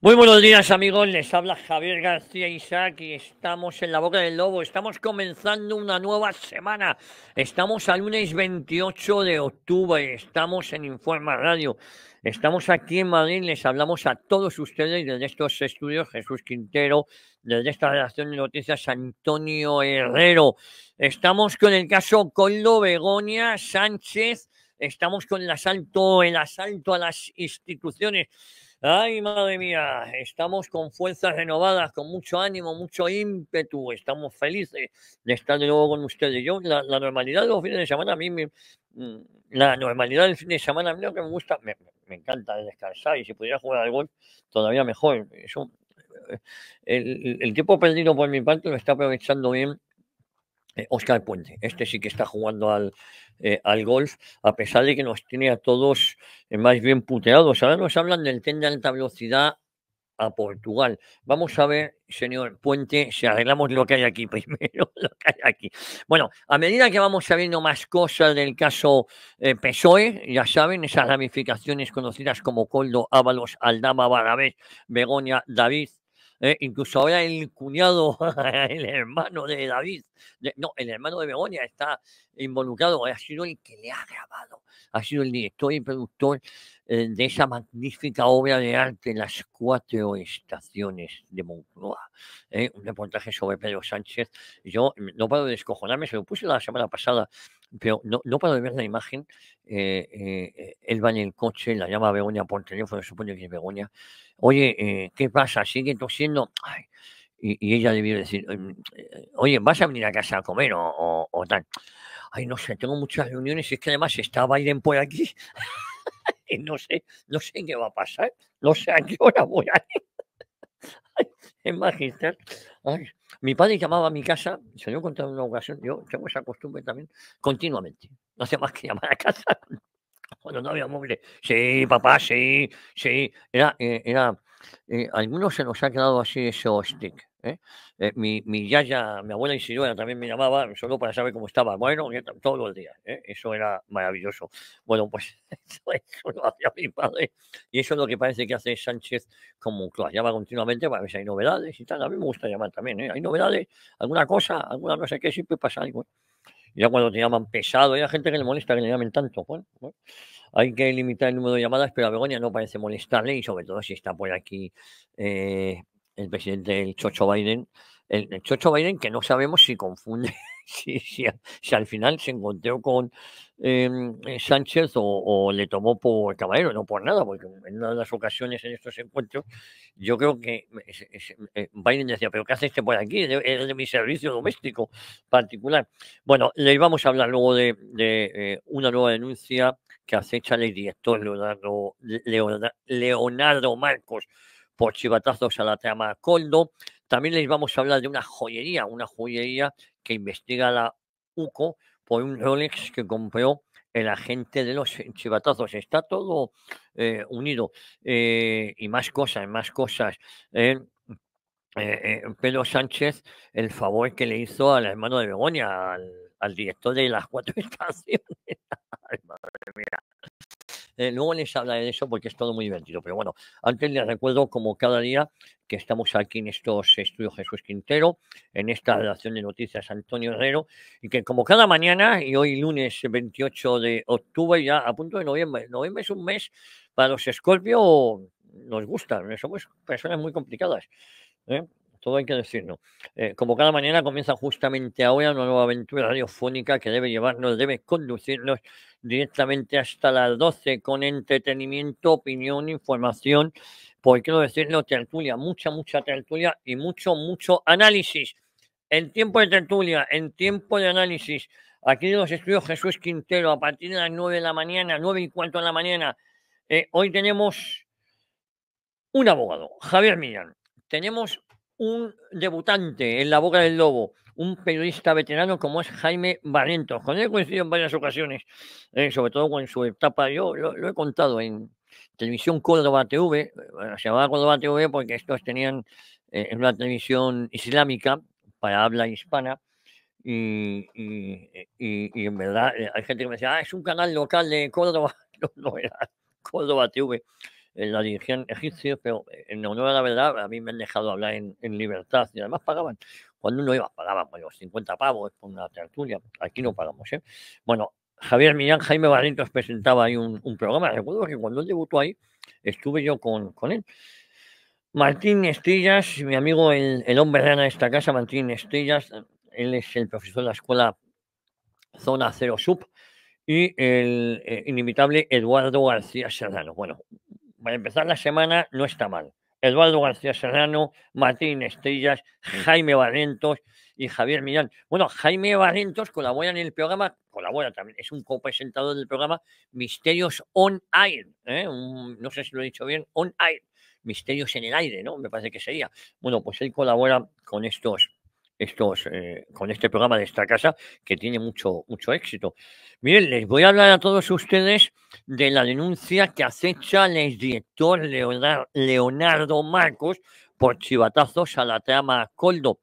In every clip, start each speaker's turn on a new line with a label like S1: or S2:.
S1: Muy buenos días amigos, les habla Javier García Isaac y estamos en la boca del lobo, estamos comenzando una nueva semana, estamos al lunes 28 de octubre, estamos en Informa Radio, estamos aquí en Madrid, les hablamos a todos ustedes desde estos estudios, Jesús Quintero, desde esta relación de noticias, Antonio Herrero, estamos con el caso Coldo Begoña Sánchez, estamos con el asalto, el asalto a las instituciones. Ay, madre mía, estamos con fuerzas renovadas, con mucho ánimo, mucho ímpetu, estamos felices de estar de nuevo con ustedes. Yo, la, normalidad de los fines de semana, a mí, mm, la normalidad del fin de semana, a mí lo que me gusta, me, encanta descansar y si pudiera jugar al golf, todavía mejor. Eso, eh, el, el tiempo perdido por mi parte lo está aprovechando bien eh, Oscar Puente. Este sí que está jugando eh, al, golf, a pesar de que nos tiene a todos eh, más bien puteados. Ahora nos hablan del tren de alta velocidad a Portugal. Vamos a ver, señor Puente, si arreglamos lo que hay aquí primero, lo que hay aquí. Bueno, a medida que vamos sabiendo más cosas del caso PSOE, ya saben, esas ramificaciones conocidas como Coldo, Ábalos, Aldama, Barabés, Begoña, David, ¿eh? incluso ahora el cuñado, el hermano de David, no, el hermano de Begoña está involucrado, ha sido el que le ha grabado, ha sido el director y productor eh, de esa magnífica obra de arte, Las Cuatro Estaciones de Moncloa. ¿eh? un reportaje sobre Pedro Sánchez. Yo no puedo descojonarme, se lo puse la semana pasada pero no, no para ver la imagen. Eh, eh, eh, él va en el coche, la llama Begoña por teléfono, supongo que es Begoña. Oye, eh, ¿qué pasa? ¿Sigue tosiendo? Y, ella debió decir, em, eh, oye, ¿vas a venir a casa a comer o, o, tal? Ay, no sé, tengo muchas reuniones y es que además está Biden por aquí. y no sé, no sé qué va a pasar, no sé a qué hora voy a ir. en Magister. mi padre llamaba a mi casa, se lo una ocasión, yo tengo esa costumbre también, continuamente. No hacía más que llamar a casa cuando no había móviles. Sí, papá, sí, sí. Era, eh, era eh, algunos se nos ha quedado así ese stick. ¿eh? ¿eh? mi, mi, yaya, mi abuela Isidora también me llamaba solo para saber cómo estaba. Bueno, todo los días. ¿eh? Eso era maravilloso. Bueno, pues eso, lo hacía mi padre. Y eso es lo que parece que hace Sánchez como Moncloa. Llama continuamente para ver si hay novedades y tal. A mí me gusta llamar también. Hay novedades, alguna cosa, alguna no sé qué, siempre pasa algo. Ya cuando te llaman pesado, hay gente que le molesta que le llamen tanto. bueno. bueno hay que limitar el número de llamadas, pero a Begoña no parece molestarle y sobre todo si está por aquí eh, el presidente del Chocho Biden. El, Chocho Biden que no sabemos si confunde, si, al final se encontró con em, Sánchez o, le tomó por caballero, no por nada, porque en una de las ocasiones en estos encuentros yo creo que eh, Biden decía, pero ¿qué hace este por aquí? Es de mi servicio doméstico particular. Bueno, le íbamos a hablar luego de, eh, una nueva denuncia que acecha el director Leonardo, Leonardo, Marcos por chivatazos a la trama Coldo. También les vamos a hablar de una joyería, una joyería que investiga la UCO por un Rolex que compró el agente de los chivatazos. Está todo eh, unido eh, y más cosas, más cosas. Eh, Pedro Sánchez, el favor que le hizo al hermano de Begoña, al al director de las cuatro estaciones. madre mía. Eh, luego les hablaré de eso porque es todo muy divertido. Pero bueno, antes les recuerdo, como cada día, que estamos aquí en estos estudios Jesús Quintero, en esta redacción de noticias Antonio Herrero, y que como cada mañana, y hoy lunes 28 de octubre, ya a punto de noviembre, noviembre es un mes para los Scorpio, nos gusta, somos personas muy complicadas. ¿eh? todo hay que decirlo. Eh, como cada mañana comienza justamente ahora una nueva aventura radiofónica que debe llevarnos, debe conducirnos directamente hasta las 12 con entretenimiento, opinión, información, por quiero decirlo, tertulia, mucha, mucha tertulia y mucho, mucho análisis. En tiempo de tertulia, en tiempo de análisis, aquí los estudios Jesús Quintero, a partir de las 9 de la mañana, 9 y cuarto de la mañana, eh, hoy tenemos un abogado, Javier Millán. Tenemos un debutante en la boca del lobo, un periodista veterano como es Jaime Valento, Con él coincidido en varias ocasiones, eh, sobre todo con su etapa, yo lo, he contado en Televisión Córdoba TV, se llamaba Córdoba TV porque estos tenían eh, una televisión islámica para habla hispana. Y, eh, en verdad hay gente que me decía, ah, es un canal local de Córdoba. no era Córdoba TV la dirigían egipcios, pero eh, en honor a la verdad, a mí me han dejado hablar en, libertad y además pagaban. Cuando uno iba, pagaban los 50 pavos por una tertulia. Aquí no pagamos. ¿eh? Bueno, Javier Millán, Jaime Barrientos presentaba ahí un, programa. Recuerdo que cuando él debutó ahí, estuve yo con, él. Martín Estillas, mi amigo, el, hombre rana de esta casa, Martín Estillas, él es el profesor de la escuela Zona Cero Sub y el eh, inimitable Eduardo García Serrano. Bueno, para empezar la semana no está mal. Eduardo García Serrano, Martín Estrellas, Jaime Barrentos y Javier Millán. Bueno, Jaime Barrentos colabora en el programa, colabora también, es un copresentador del programa Misterios on Air. ¿eh? no sé si lo he dicho bien, on air. Misterios en el aire, ¿no? Me parece que sería. Bueno, pues él colabora con estos estos, eh, con este programa de esta casa que tiene mucho, mucho éxito. Miren, les voy a hablar a todos ustedes de la denuncia que acecha el exdirector Leonardo, Leonardo Marcos por chivatazos a la trama Coldo.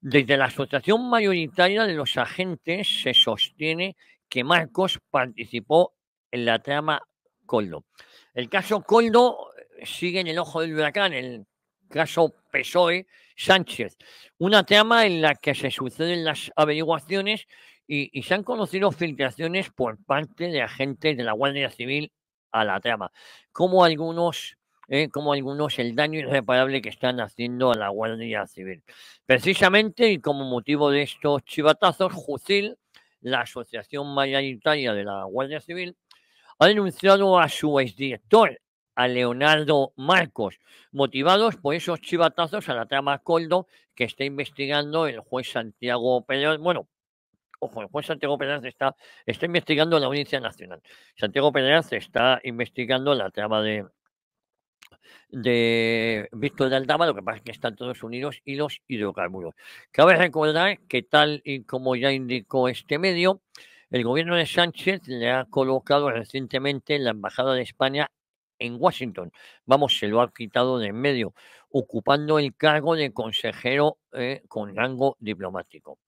S1: Desde la asociación mayoritaria de los agentes se sostiene que Marcos participó en la trama Coldo. El caso Coldo eh, sigue en el ojo del huracán, el caso PSOE Sánchez. Una trama en la que se suceden las averiguaciones y, se han conocido filtraciones por parte de agentes de la Guardia Civil a la trama, como algunos, eh, como algunos el daño irreparable que están haciendo a la Guardia Civil. Precisamente y como motivo de estos chivatazos, Jucil, la Asociación Mayoritaria de la Guardia Civil, ha denunciado a su exdirector, a Leonardo Marcos, motivados por esos chivatazos a la trama Coldo que está investigando el juez Santiago Pérez. Bueno, ojo, el juez Santiago Pérez está, está investigando la Audiencia Nacional. Santiago Pérez está investigando la trama de, de Víctor de Aldama, lo que pasa es que están todos unidos y los hidrocarburos. Cabe recordar que tal y como ya indicó este medio, el gobierno de Sánchez le ha colocado recientemente en la Embajada de España en Washington. Vamos, se lo ha quitado de en medio, ocupando el cargo de consejero eh, con rango diplomático.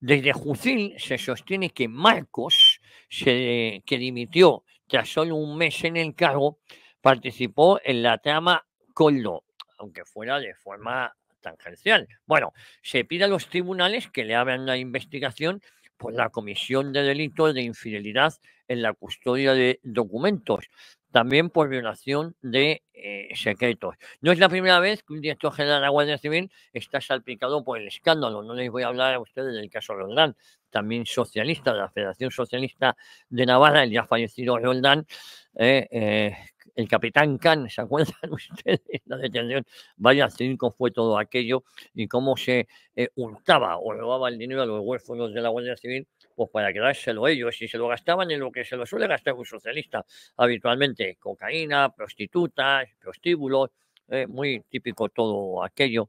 S1: Desde Jucil se sostiene que Marcos, se, que dimitió tras solo un mes en el cargo, participó en la trama Coldo, aunque fuera de forma tangencial. Bueno, se pide a los tribunales que le abran la investigación por la comisión de delitos de infidelidad en la custodia de documentos, también por violación de eh, secretos. No es la primera vez que un director general de la Guardia Civil está salpicado por el escándalo. No les voy a hablar a ustedes del caso Roldán, también socialista de la Federación Socialista de Navarra, el ya fallecido Roldán, eh, eh, el capitán Khan, ¿se acuerdan ustedes? La detención, vaya cinco fue todo aquello y cómo se hurtaba o robaba el dinero a los huérfanos de la Guardia Civil pues para quedárselo ellos y se lo gastaban en lo que se lo suele gastar un socialista habitualmente, cocaína, prostitutas, prostíbulos, eh, muy típico todo aquello,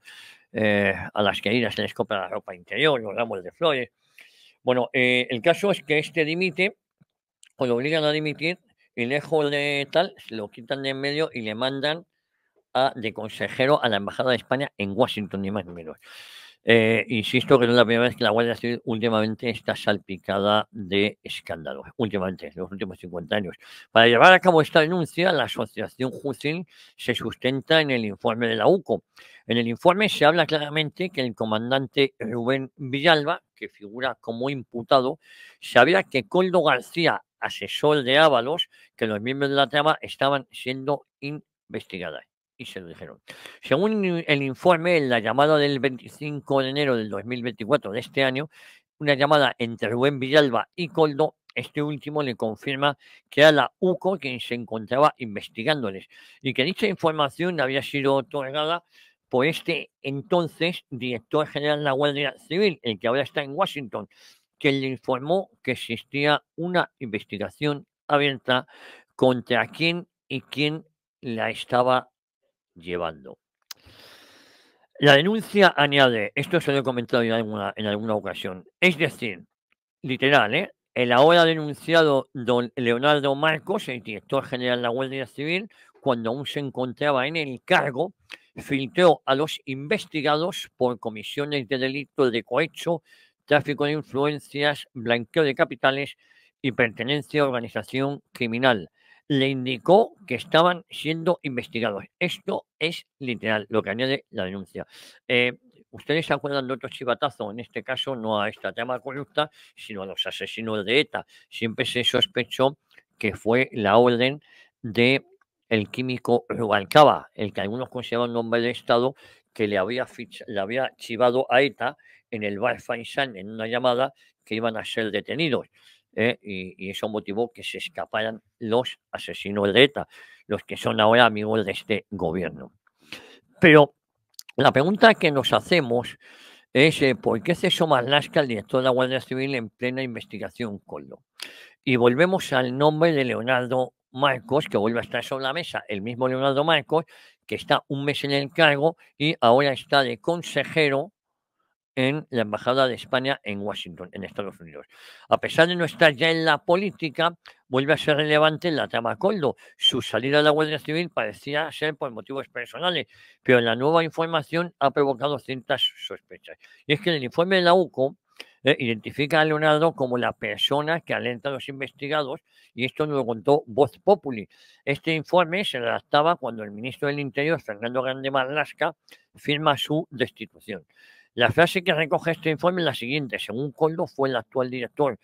S1: eh, a las queridas se les compra la ropa interior, los ramos de flores. Bueno, eh, el caso es que este dimite, o lo obligan a dimitir, y lejos de tal, se lo quitan de en medio y le mandan a, de consejero a la Embajada de España en Washington, ni más ni menos. Eh, insisto que no es la primera vez que la Guardia Civil últimamente está salpicada de escándalos, últimamente, en los últimos 50 años. Para llevar a cabo esta denuncia, la Asociación Jucil se sustenta en el informe de la UCO. En el informe se habla claramente que el comandante Rubén Villalba, que figura como imputado, sabía que Coldo García, asesor de Ábalos, que los miembros de la trama estaban siendo investigados y se lo dijeron. Según el informe, en la llamada del 25 de enero del 2024 de este año, una llamada entre Rubén Villalba y Coldo, este último le confirma que era la UCO quien se encontraba investigándoles y que dicha información había sido otorgada por este entonces director general de la Guardia Civil, el que ahora está en Washington, quien le informó que existía una investigación abierta contra quién y quién la estaba llevando. La denuncia añade, esto se lo he comentado en alguna, ocasión, es decir, literal, ¿eh? el ahora denunciado don Leonardo Marcos, el director general de la Guardia Civil, cuando aún se encontraba en el cargo, filtró a los investigados por comisiones de delito de cohecho, tráfico de influencias, blanqueo de capitales y pertenencia a organización criminal le indicó que estaban siendo investigados. Esto es literal, lo que añade la denuncia. Eh, Ustedes se acuerdan de otro chivatazo, en este caso no a esta trama corrupta, sino a los asesinos de ETA. Siempre se sospechó que fue la orden de el químico Rubalcaba, el que algunos consideraban nombre hombre de Estado que le había, le había chivado a ETA en el bar en una llamada que iban a ser detenidos. ¿eh? y, eso motivó que se escaparan los asesinos de ETA, los que son ahora amigos de este gobierno. Pero la pregunta que nos hacemos es eh, ¿por qué cesó Marlaska, el director de la Guardia Civil, en plena investigación con lo Y volvemos al nombre de Leonardo Marcos, que vuelve a estar sobre la mesa, el mismo Leonardo Marcos, que está un mes en el cargo y ahora está de consejero en la Embajada de España en Washington, en Estados Unidos. A pesar de no estar ya en la política, vuelve a ser relevante la trama Su salida de la Guardia Civil parecía ser por motivos personales, pero la nueva información ha provocado ciertas sospechas. Y es que el informe de la UCO eh, identifica a Leonardo como la persona que alenta a los investigados y esto nos lo contó Voz Populi. Este informe se redactaba cuando el ministro del Interior, Fernando Grande Marlasca, firma su destitución. La frase que recoge este informe es la siguiente. Según Coldo, fue el actual director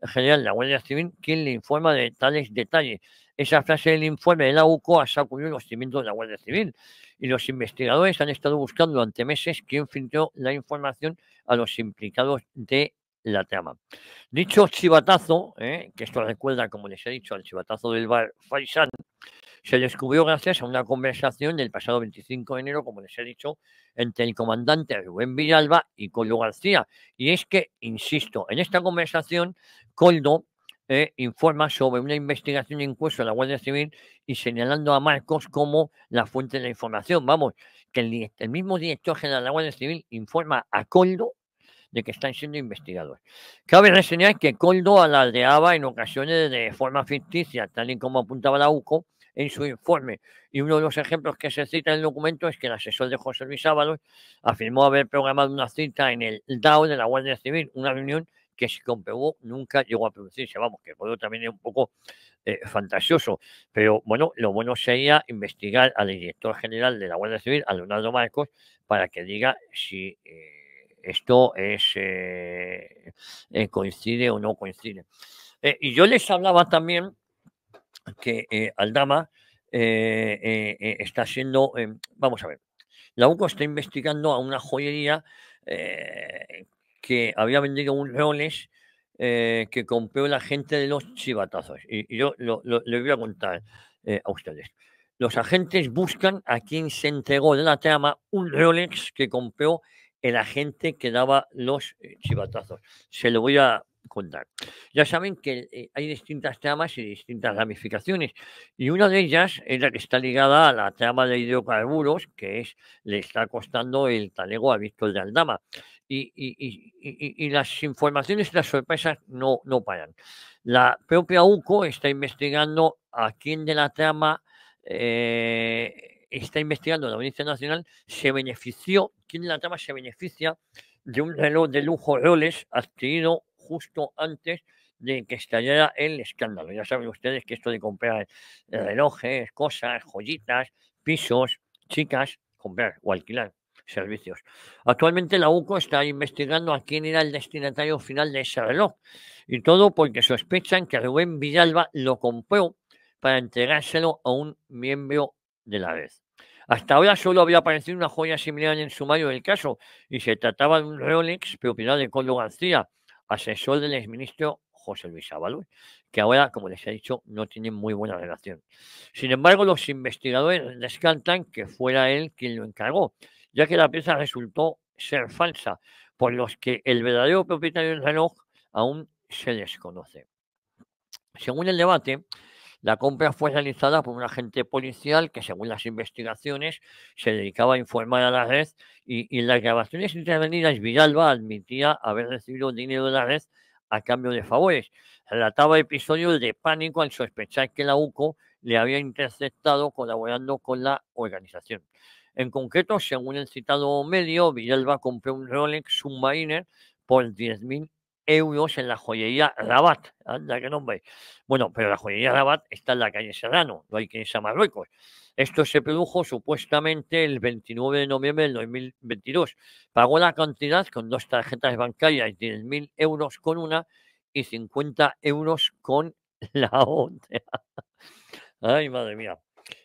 S1: general de la Guardia Civil quien le informa de tales detalles. Esa frase del informe de la UCO ha sacudido los cimientos de la Guardia Civil y los investigadores han estado buscando durante meses quién filtró la información a los implicados de la trama. Dicho chivatazo, ¿eh? que esto recuerda, como les he dicho, al chivatazo del bar Faisán, se descubrió gracias a una conversación del pasado 25 de enero, como les he dicho, entre el comandante Rubén Villalba y Coldo García. Y es que, insisto, en esta conversación, Coldo eh, informa sobre una investigación en curso de la Guardia Civil y señalando a Marcos como la fuente de la información. Vamos, que el, mismo director general de la Guardia Civil informa a Coldo de que están siendo investigados. Cabe reseñar que Coldo alardeaba en ocasiones de forma ficticia, tal y como apuntaba la UCO, en su informe. Y uno de los ejemplos que se cita en el documento es que el asesor de José Luis Ábalos afirmó haber programado una cita en el DAO de la Guardia Civil, una reunión que si comprobó nunca llegó a producirse. Vamos, que puedo también es un poco eh, fantasioso. Pero bueno, lo bueno sería investigar al director general de la Guardia Civil, a Leonardo Marcos, para que diga si eh, esto es eh, coincide o no coincide. y yo les hablaba también que eh, Aldama eh, eh, está siendo, vamos a ver, la UCO está investigando a una joyería que había vendido un Rolex que compró la gente de los chivatazos. Y, yo le voy a contar a ustedes. Los agentes buscan a quien se entregó de la trama un Rolex que compró el agente que daba los chivatazos. Se lo voy a contar. Ya saben que eh, hay distintas tramas y distintas ramificaciones, y una de ellas es la que está ligada a la trama de hidrocarburos, que es le está costando el talego a Víctor de Aldama. Y, las informaciones y las sorpresas no, no paran. La propia UCO está investigando a quién de la trama. Eh, está investigando la Audiencia Nacional se benefició, quién de la trama se beneficia de un reloj de lujo Rolex adquirido justo antes de que estallara el escándalo. Ya saben ustedes que esto de comprar eh, relojes, cosas, joyitas, pisos, chicas, comprar o alquilar servicios. Actualmente la UCO está investigando a quién era el destinatario final de ese reloj y todo porque sospechan que Rubén Villalba lo compró para entregárselo a un miembro de la red. Hasta ahora solo había aparecido una joya similar en el sumario del caso y se trataba de un Rolex propiedad de Coldo García, asesor del exministro José Luis Ábalos, que ahora, como les he dicho, no tiene muy buena relación. Sin embargo, los investigadores descartan que fuera él quien lo encargó, ya que la pieza resultó ser falsa, por los que el verdadero propietario del reloj aún se desconoce. Según el debate, la compra fue realizada por un agente policial que, según las investigaciones, se dedicaba a informar a la red y, en las grabaciones intervenidas Villalba admitía haber recibido dinero de la red a cambio de favores. Relataba episodios de pánico al sospechar que la UCO le había interceptado colaborando con la organización. En concreto, según el citado medio, Villalba compró un Rolex Submariner por 10.000 euros en la joyería Rabat. Anda, no nombre. Bueno, pero la joyería Rabat está en la calle Serrano, no hay que irse a Marruecos. Esto se produjo supuestamente el 29 de noviembre del 2022. Pagó la cantidad con dos tarjetas bancarias, 10.000 euros con una y 50 euros con la otra. Ay, madre mía.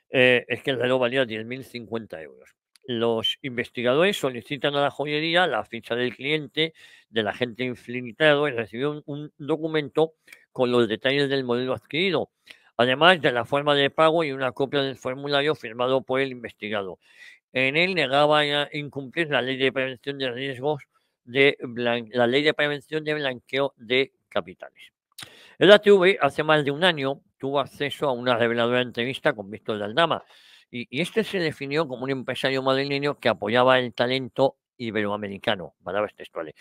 S1: Eh, es que el reloj valía 10.050 euros los investigadores solicitan a la joyería la ficha del cliente, del agente infiltrado y reciben un, documento con los detalles del modelo adquirido, además de la forma de pago y una copia del formulario firmado por el investigado. En él negaba incumplir la ley de prevención de riesgos de la ley de prevención de blanqueo de capitales. El ATV hace más de un año tuvo acceso a una reveladora entrevista con Víctor Daldama, y, este se definió como un empresario madrileño que apoyaba el talento iberoamericano, palabras textuales.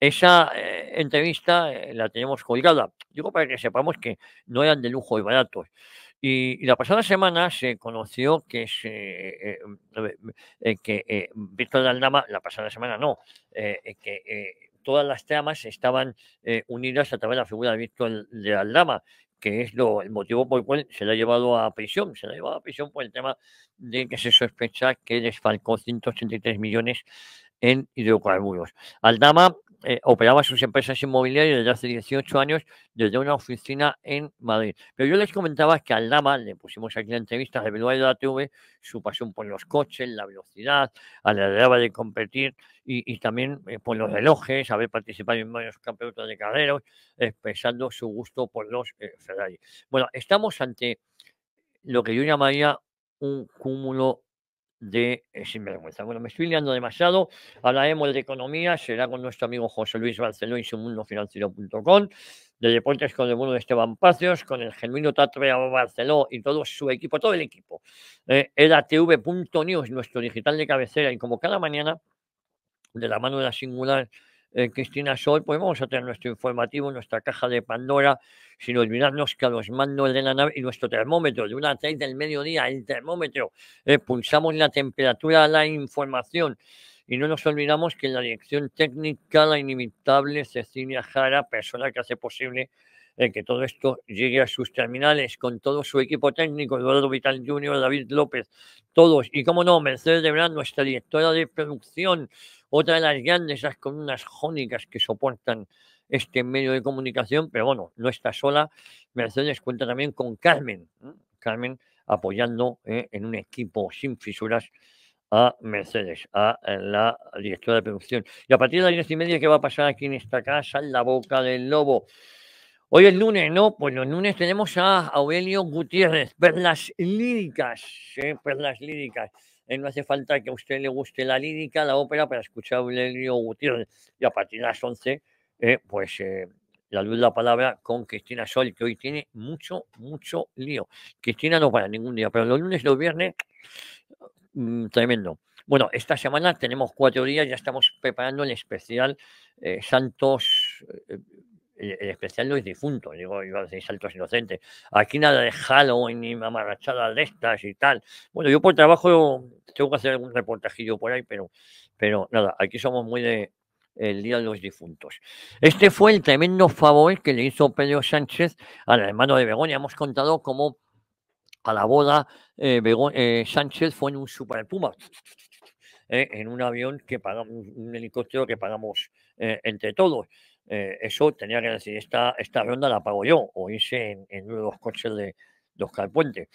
S1: Esa eh, entrevista eh, la tenemos colgada, digo para que sepamos que no eran de lujo y baratos. Y, la pasada semana se conoció que, eh, Víctor de que Víctor Aldama, la pasada semana no, que todas las tramas estaban unidas a través de la figura de Víctor de Aldama que es lo, el motivo por el cual se la ha llevado a prisión. Se la ha llevado a prisión por el tema de que se sospecha que desfalcó 183 millones en hidrocarburos. Aldama eh, operaba sus empresas inmobiliarias desde hace 18 años desde una oficina en Madrid. Pero yo les comentaba que al Lama, le pusimos aquí la entrevista, reveló de la TV su pasión por los coches, la velocidad, a la edad de competir y, también eh, por los relojes, haber participado en varios campeonatos de carreras, expresando su gusto por los eh, Ferrari. Bueno, estamos ante lo que yo llamaría un cúmulo de eh, Sinvergüenza. Bueno, me estoy liando demasiado. Hablaremos de economía, será con nuestro amigo José Luis Barceló y su mundofinanciero.com, de deportes con el mundo de Esteban Pacios, con el genuino Tatre Barceló y todo su equipo, todo el equipo. Eh, edatv.news, nuestro digital de cabecera, y como cada mañana, de la mano de la singular eh, Cristina Sol, pues vamos a tener nuestro informativo, nuestra caja de Pandora, sin olvidarnos que a los mandos de la nave y nuestro termómetro de una a del mediodía, el termómetro, eh, pulsamos la temperatura a la información. Y no nos olvidamos que la dirección técnica, la inimitable Cecilia Jara, persona que hace posible eh, que todo esto llegue a sus terminales, con todo su equipo técnico, Eduardo Vital Jr., David López, todos, y como no, Mercedes nuestra directora de producción, otra de las grandes, con columnas jónicas que soportan este medio de comunicación, pero bueno, no está sola. Mercedes cuenta también con Carmen, Carmen apoyando ¿eh? en un equipo sin fisuras a Mercedes, a eh, la directora de producción. Y a partir de las diez y media, ¿qué va a pasar aquí en esta casa? la boca del lobo. Hoy es lunes, ¿no? Pues los lunes tenemos a Aurelio Gutiérrez, perlas líricas, ¿eh? perlas líricas. Eh, no hace falta que a usted le guste la lírica, la ópera, para escuchar a lío Gutiérrez. Y a partir de las 11, eh, pues eh, la luz la palabra con Cristina Sol, que hoy tiene mucho, mucho lío. Cristina no para ningún día, pero los lunes, los viernes, mm, tremendo. Bueno, esta semana tenemos cuatro días, ya estamos preparando el especial Santos, eh, en especial los difuntos, digo, iba a decir saltos inocentes. Aquí nada de Halloween ni mamarrachadas de estas y tal. Bueno, yo por trabajo tengo que hacer algún reportajillo por ahí, pero, pero nada, aquí somos muy de el Día de los Difuntos. Este fue el tremendo favor que le hizo Pedro Sánchez al hermano de Begoña. Hemos contado cómo a la boda eh, eh, Sánchez fue en un Super en un avión que pagamos, un helicóptero que pagamos entre todos. Eh, eso tenía que decir, esta, esta ronda la pago yo, o hice en, uno de los coches de, de Oscar Puente.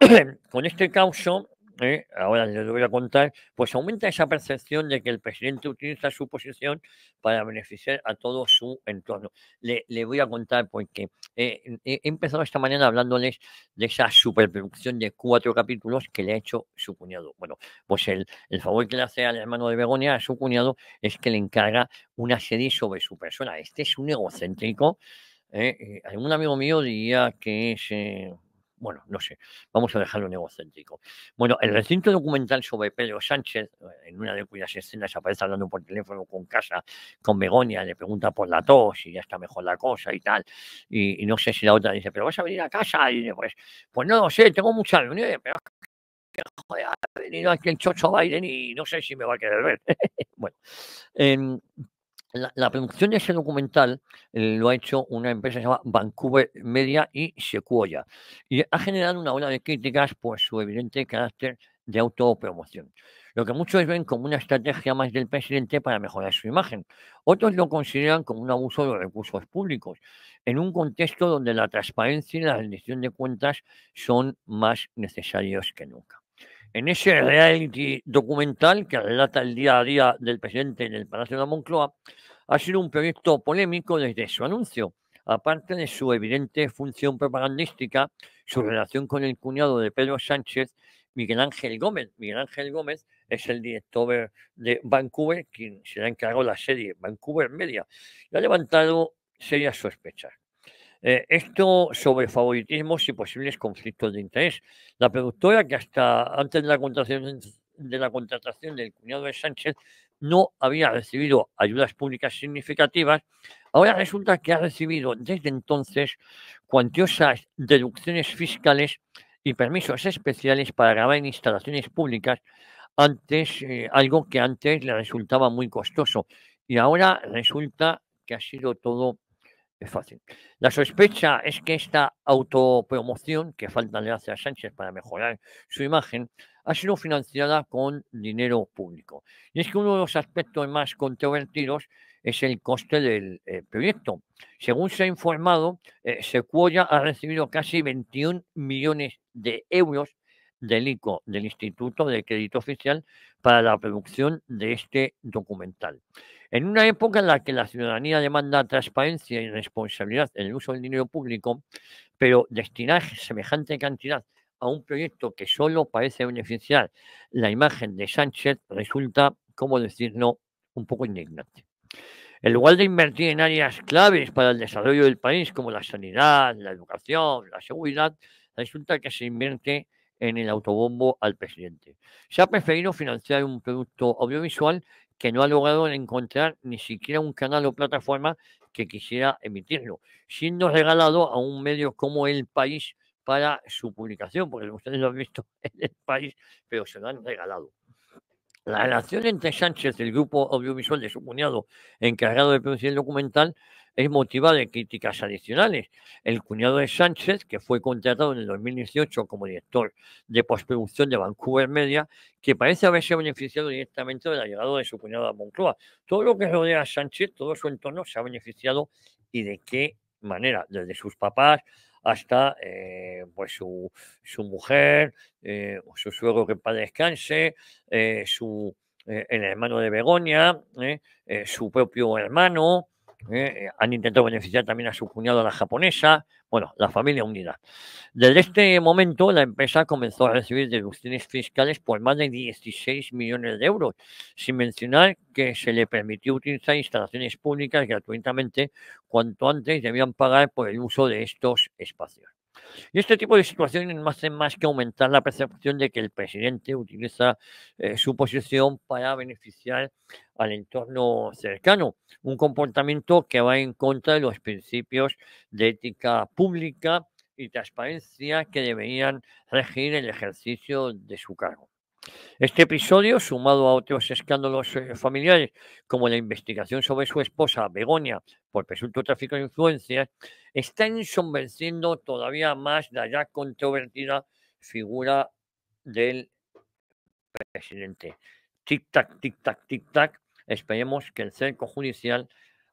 S1: Con este caucho, ¿eh? ahora les voy a contar, pues aumenta esa percepción de que el presidente utiliza su posición para beneficiar a todo su entorno. Le, voy a contar porque eh, he empezado esta mañana hablándoles de esa superproducción de cuatro capítulos que le ha hecho su cuñado. Bueno, pues el, el favor que le hace al hermano de Begonia, a su cuñado, es que le encarga una serie sobre su persona. Este es un egocéntrico. Eh, eh algún amigo mío diría que es bueno, no sé, vamos a dejarlo en Bueno, el recinto documental sobre Pedro Sánchez, eh, en una de cuyas escenas aparece hablando por teléfono con casa, con Begoña, le pregunta por la tos y ya está mejor la cosa y tal. Y, no sé si la otra dice, pero vas a venir a casa. Y dice, pues, pues no lo sé, tengo mucha reunión. pero que joder, ha venido aquí el chocho Biden y no sé si me va a querer ver. bueno, em, la, producción de ese documental eh, lo ha hecho una empresa llamada Vancouver Media y Sequoia. Y ha generado una ola de críticas por su evidente carácter de autopromoción. Lo que muchos ven como una estrategia más del presidente para mejorar su imagen. Otros lo consideran como un abuso de los recursos públicos, en un contexto donde la transparencia y la rendición de cuentas son más necesarios que nunca. En ese reality documental que relata el día a día del presidente en el Palacio de la Moncloa, ha sido un proyecto polémico desde su anuncio, aparte de su evidente función propagandística, su relación con el cuñado de Pedro Sánchez, Miguel Ángel Gómez. Miguel Ángel Gómez es el director de Vancouver, quien se le encargado la serie Vancouver Media, y ha levantado serias sospechas. Eh, esto sobre favoritismos y posibles conflictos de interés. La productora, que hasta antes de la contratación, de la contratación del cuñado de Sánchez no había recibido ayudas públicas significativas, ahora resulta que ha recibido desde entonces cuantiosas deducciones fiscales y permisos especiales para grabar en instalaciones públicas, antes eh, algo que antes le resultaba muy costoso y ahora resulta que ha sido todo es fácil. La sospecha es que esta autopromoción que falta le hace a Sánchez para mejorar su imagen ha sido financiada con dinero público. Y es que uno de los aspectos más controvertidos es el coste del eh, proyecto. Según se ha informado, eh, Secuoya ha recibido casi 21 millones de euros del ICO, del Instituto de Crédito Oficial, para la producción de este documental. En una época en la que la ciudadanía demanda transparencia y responsabilidad en el uso del dinero público, pero destinar semejante cantidad a un proyecto que solo parece beneficiar la imagen de Sánchez resulta, como decirlo, un poco indignante. En lugar de invertir en áreas claves para el desarrollo del país, como la sanidad, la educación, la seguridad, resulta que se invierte en el autobombo al presidente. Se ha preferido financiar un producto audiovisual que no ha logrado encontrar ni siquiera un canal o plataforma que quisiera emitirlo, siendo regalado a un medio como El País para su publicación, porque ustedes lo han visto en El País, pero se lo han regalado. La relación entre Sánchez, y el grupo audiovisual de su cuñado encargado de producir el documental, es motivada de críticas adicionales. El cuñado de Sánchez, que fue contratado en el 2018 como director de postproducción de Vancouver Media, que parece haberse beneficiado directamente de la llegada de su cuñado a Moncloa. Todo lo que rodea a Sánchez, todo su entorno se ha beneficiado y de qué manera, desde sus papás, hasta eh, pues su, su mujer, eh, su suegro que padre descanse, eh, su, el hermano de Begoña, su propio hermano, ¿eh? Eh, han intentado beneficiar también a su cuñado, la japonesa, bueno, la familia unida. Desde este momento, la empresa comenzó a recibir deducciones fiscales por más de 16 millones de euros, sin mencionar que se le permitió utilizar instalaciones públicas gratuitamente cuanto antes debían pagar por el uso de estos espacios. Y este tipo de situaciones no hacen más que aumentar la percepción de que el presidente utiliza eh, su posición para beneficiar al entorno cercano, un comportamiento que va en contra de los principios de ética pública y transparencia que deberían regir el ejercicio de su cargo. Este episodio, sumado a otros escándalos eh, familiares, como la investigación sobre su esposa Begoña por presunto tráfico de influencias, está ensombreciendo todavía más la ya controvertida figura del presidente. Tic-tac, tic-tac, tic-tac. Esperemos que el cerco judicial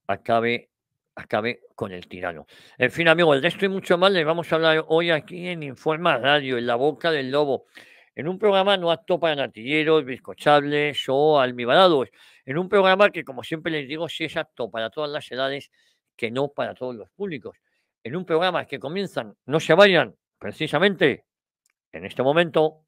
S1: acabe acabe con el tirano. En fin, amigos, el esto y mucho más les vamos a hablar hoy aquí en Informa Radio, en la boca del lobo en un programa no apto para natilleros, bizcochables o almibarados, en un programa que, como siempre les digo, sí es apto para todas las edades, que no para todos los públicos, en un programa que comienzan, no se vayan, precisamente en este momento,